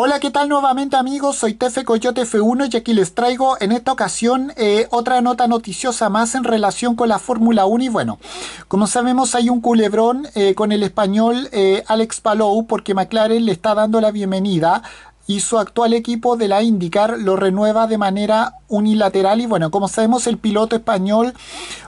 Hola, ¿qué tal nuevamente amigos? Soy Tefe Coyote F1 y aquí les traigo en esta ocasión eh, otra nota noticiosa más en relación con la Fórmula 1 y bueno, como sabemos hay un culebrón eh, con el español eh, Alex Palou porque McLaren le está dando la bienvenida y su actual equipo de la IndyCar lo renueva de manera unilateral y bueno, como sabemos el piloto español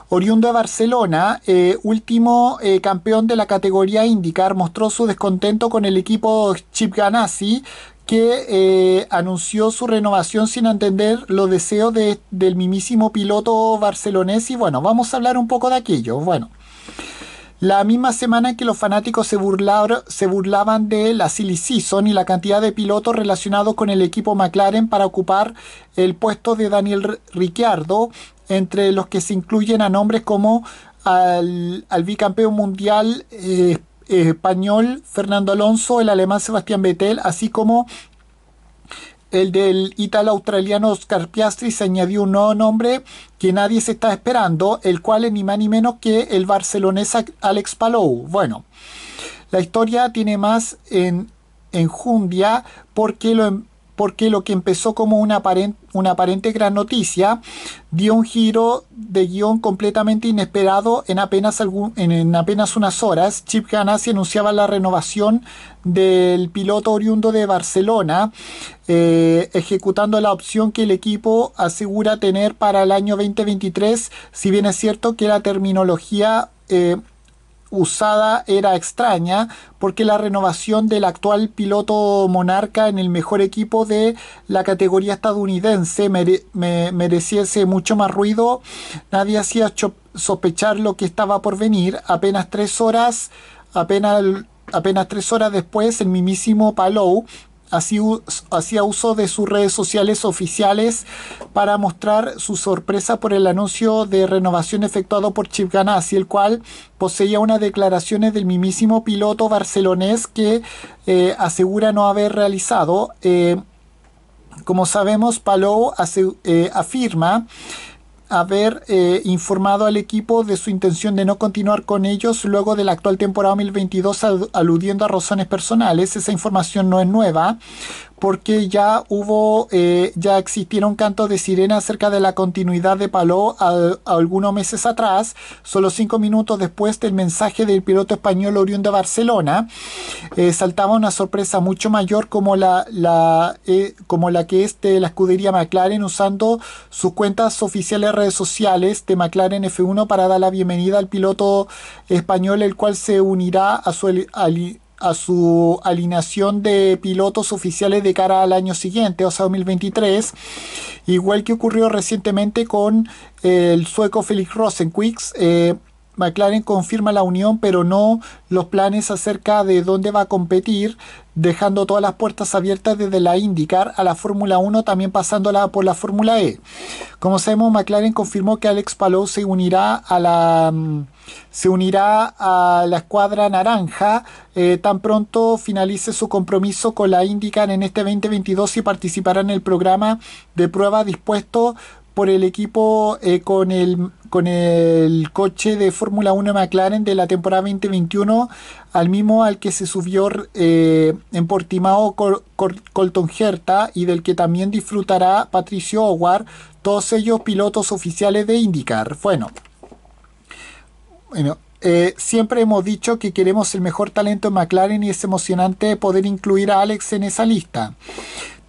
oriundo de Barcelona, último campeón de la categoría IndyCar, mostró su descontento con el equipo Chip Ganassi que eh, anunció su renovación sin entender los deseos del mismísimo piloto barcelonés y bueno, vamos a hablar un poco de aquello. Bueno, la misma semana en que los fanáticos se, se burlaban de la silly season y la cantidad de pilotos relacionados con el equipo McLaren para ocupar el puesto de Daniel Ricciardo, entre los que se incluyen a nombres como al, bicampeón mundial eh, eh, español Fernando Alonso, el alemán Sebastián Vettel, así como el del italo-australiano Oscar Piastri se añadió un nuevo nombre que nadie se está esperando, el cual es ni más ni menos que el barcelonés Alex Palou. Bueno, la historia tiene más en Jundia porque lo, em- porque lo que empezó como una aparente, gran noticia dio un giro de guión completamente inesperado en apenas, unas horas. Chip Ganassi anunciaba la renovación del piloto oriundo de Barcelona, eh, ejecutando la opción que el equipo asegura tener para el año 2023, si bien es cierto que la terminología eh, usada era extraña porque la renovación del actual piloto monarca en el mejor equipo de la categoría estadounidense mereciese mucho más ruido. Nadie hacía sospechar lo que estaba por venir. Apenas tres horas, apenas, apenas tres horas después, el mismísimo Palou Así hacía uso de sus redes sociales oficiales para mostrar su sorpresa por el anuncio de renovación efectuado por Chip Ganassi, el cual poseía unas declaraciones del mismísimo piloto barcelonés que eh, asegura no haber realizado. Eh, como sabemos, Palou eh, afirma haber eh, informado al equipo de su intención de no continuar con ellos luego de la actual temporada 2022 aludiendo a razones personales. Esa información no es nueva porque ya hubo, eh, ya existieron cantos de sirena acerca de la continuidad de Paló algunos meses atrás, solo cinco minutos después del mensaje del piloto español oriundo de Barcelona, eh, saltaba una sorpresa mucho mayor como la, eh, como la que es la escudería McLaren usando sus cuentas oficiales redes sociales de McLaren F1 para dar la bienvenida al piloto español, el cual se unirá a su al, a su alineación de pilotos oficiales de cara al año siguiente, o sea, 2023, igual que ocurrió recientemente con el sueco Felix Rosenquist. Eh, McLaren confirma la unión, pero no los planes acerca de dónde va a competir, dejando todas las puertas abiertas desde la IndyCar a la Fórmula 1, también pasándola por la Fórmula E. Como sabemos, McLaren confirmó que Alex Palou se unirá a la mm, se unirá a la escuadra naranja eh, tan pronto finalice su compromiso con la IndyCar en este 2022 y participará en el programa de prueba dispuesto por el equipo eh, con el con el coche de Fórmula 1 McLaren de la temporada 2021 al mismo al que se subió eh, en Portimao Colton Herta y del que también disfrutará Patricio Oguar, todos ellos pilotos oficiales de IndyCar. Bueno, bueno eh, siempre hemos dicho que queremos el mejor talento en McLaren y es emocionante poder incluir a Alex en esa lista.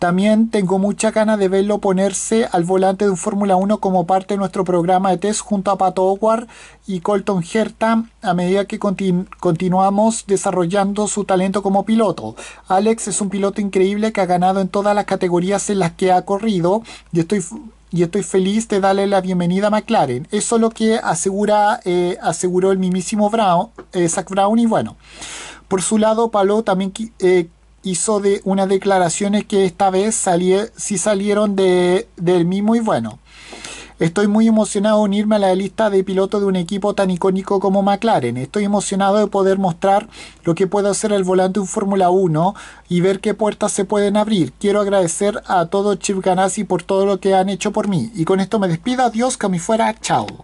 También tengo mucha ganas de verlo ponerse al volante de un Fórmula 1 como parte de nuestro programa de test junto a Pato Howard y Colton Herta a medida que continuamos desarrollando su talento como piloto. Alex es un piloto increíble que ha ganado en todas las categorías en las que ha corrido y estoy y estoy feliz de darle la bienvenida a McLaren. Eso es lo que asegura, eh, aseguró el mismísimo Brown, eh, Zach Brown. Y bueno, por su lado, Palo también eh, hizo de unas declaraciones que esta vez salí, sí salieron de, del mismo y bueno. Estoy muy emocionado de unirme a la lista de pilotos de un equipo tan icónico como McLaren. Estoy emocionado de poder mostrar lo que puede hacer al volante en Fórmula 1 y ver qué puertas se pueden abrir. Quiero agradecer a todo Chip Ganassi por todo lo que han hecho por mí. Y con esto me despido. Adiós, que a fuera. Chao.